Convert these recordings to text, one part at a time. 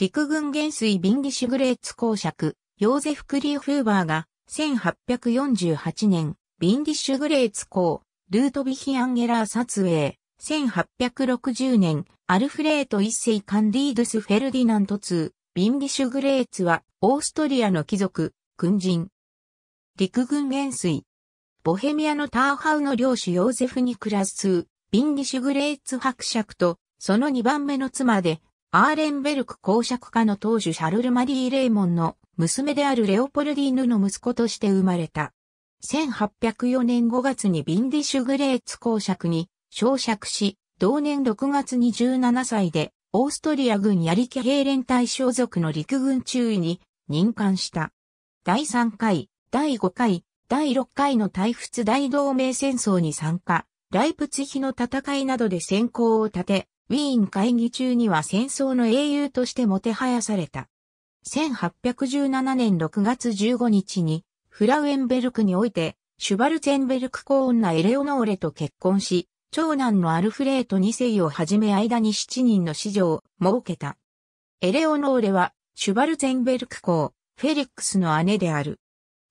陸軍元帥ビンディシュグレーツ公爵、ヨーゼフ・クリー・フーバーが、1848年、ビンディシュグレーツ公、ルートビヒ・アンゲラー撮影、1860年、アルフレート一世カンディードゥス・フェルディナント2、ビンディシュグレーツは、オーストリアの貴族、軍人。陸軍元帥。ボヘミアのターハウの領主ヨーゼフ・ニクラス2、ビンディシュグレーツ伯爵と、その2番目の妻で、アーレンベルク公爵家の当主シャルル・マリー・レイモンの娘であるレオポルディーヌの息子として生まれた。1804年5月にビンディシュ・グレーツ公爵に昇爵し、同年6月に17歳でオーストリア軍ヤリキ兵連隊所属の陸軍中尉に任官した。第3回、第5回、第6回の大仏大同盟戦争に参加、ライプツヒの戦いなどで先行を立て、ウィーン会議中には戦争の英雄としてもてはやされた。1817年6月15日に、フラウエンベルクにおいて、シュバルツェンベルク公女エレオノーレと結婚し、長男のアルフレート2世をはじめ間に7人の子女を設けた。エレオノーレは、シュバルツェンベルク公、フェリックスの姉である。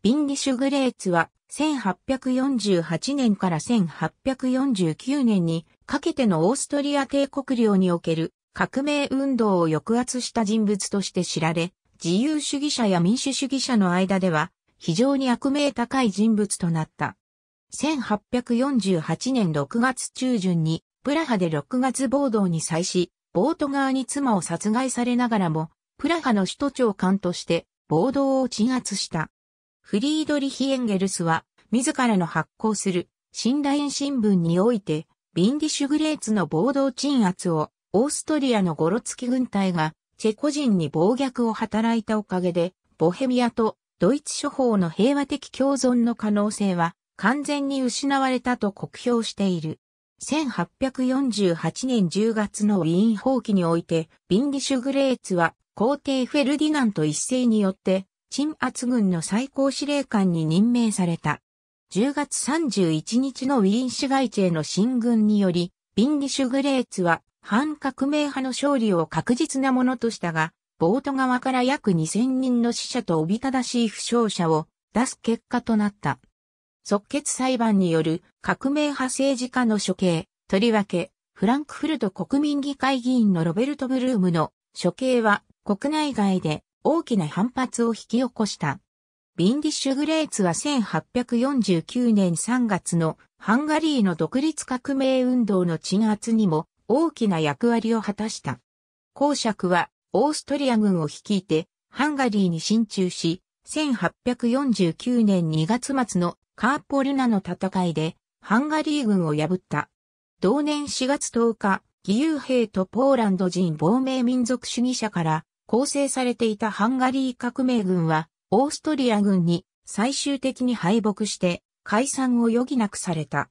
ビンディシュグレーツは、1848年から1849年にかけてのオーストリア帝国領における革命運動を抑圧した人物として知られ、自由主義者や民主主義者の間では非常に悪名高い人物となった。1848年6月中旬にプラハで6月暴動に際し、ボート側に妻を殺害されながらも、プラハの首都長官として暴動を鎮圧した。フリードリヒ・エンゲルスは、自らの発行する、信頼新聞において、ビンディシュグレーツの暴動鎮圧を、オーストリアのゴロツキ軍隊が、チェコ人に暴虐を働いたおかげで、ボヘミアとドイツ諸法の平和的共存の可能性は、完全に失われたと酷評している。1848年10月のウィーン放棄において、ビンディシュグレーツは皇帝フェルディナント一世によって、鎮圧軍の最高司令官に任命された。10月31日のウィーン市街地への進軍により、ビンギシュグレーツは反革命派の勝利を確実なものとしたが、ボート側から約2000人の死者とおびただしい負傷者を出す結果となった。即決裁判による革命派政治家の処刑、とりわけ、フランクフルト国民議会議員のロベルト・ブルームの処刑は国内外で大きな反発を引き起こした。ビンディッシュグレーツは1849年3月のハンガリーの独立革命運動の鎮圧にも大きな役割を果たした。公爵はオーストリア軍を率いてハンガリーに進駐し、1849年2月末のカーポルナの戦いでハンガリー軍を破った。同年4月10日、義勇兵とポーランド人亡命民族主義者から構成されていたハンガリー革命軍はオーストリア軍に最終的に敗北して解散を余儀なくされた。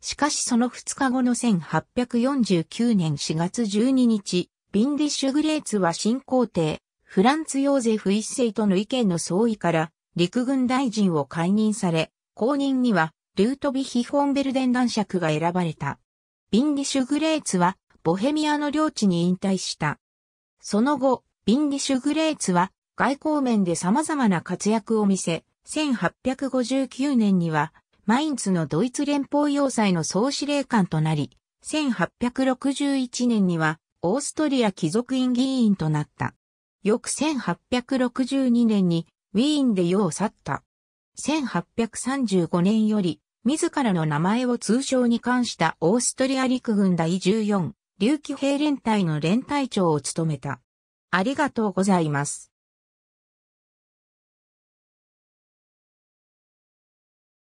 しかしその2日後の1849年4月12日、ビンディッシュグレーツは新皇帝、フランツ・ヨーゼフ一世との意見の相違から陸軍大臣を解任され、後任にはルートビヒ・フォンベルデン男爵が選ばれた。ビンディッシュグレーツはボヘミアの領地に引退した。その後、ビンディッシュグレーツは外交面で様々な活躍を見せ、1859年には、マインツのドイツ連邦要塞の総司令官となり、1861年には、オーストリア貴族院議員となった。翌1862年に、ウィーンで世を去った。1835年より、自らの名前を通称に冠したオーストリア陸軍第14、琉球兵連隊の連隊長を務めた。ありがとうございます。